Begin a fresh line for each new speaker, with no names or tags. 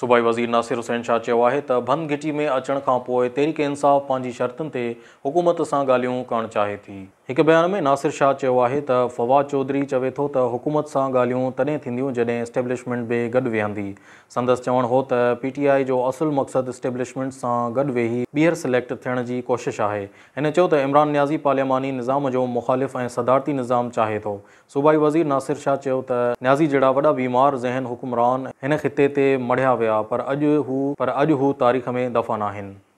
सूबाई वज़ीर नासिर हुसैन शाह चयो आहे त बनगिटी में अचण खां पोइ तरीक़े इंसाफ़ पंहिंजी शर्तुनि ते हुकूमत सां ॻाल्हियूं करणु चाहे थी हिकु बयान में नासिर शाह चयो आहे त फवाद चौधरी चवे थो त हुकूमत सां ॻाल्हियूं तॾहिं थींदियूं जॾहिं स्टैब्लिशमेंट बि गॾु वेहंदी संदसि चवण हो त पी टी आई जो असुलु मक़सदु स्टैब्लिशमेंट सां गॾु वेही ॿीहर सिलेक्ट थियण जी कोशिशि आहे हिन चयो त इमरान न्याज़ी पार्लियामानी निज़ाम जो मुख़ालिफ़ ऐं सदारती निज़ाम चाहे थो सूबाई वज़ीर नासिर शाह चयो त न्याज़ी जहिड़ा वॾा बीमार ज़हन हुकुमरान हिन ख़िते ते मढिया पर अॼु हू पर अॼु हू तारीख़ में दफ़ा आहिनि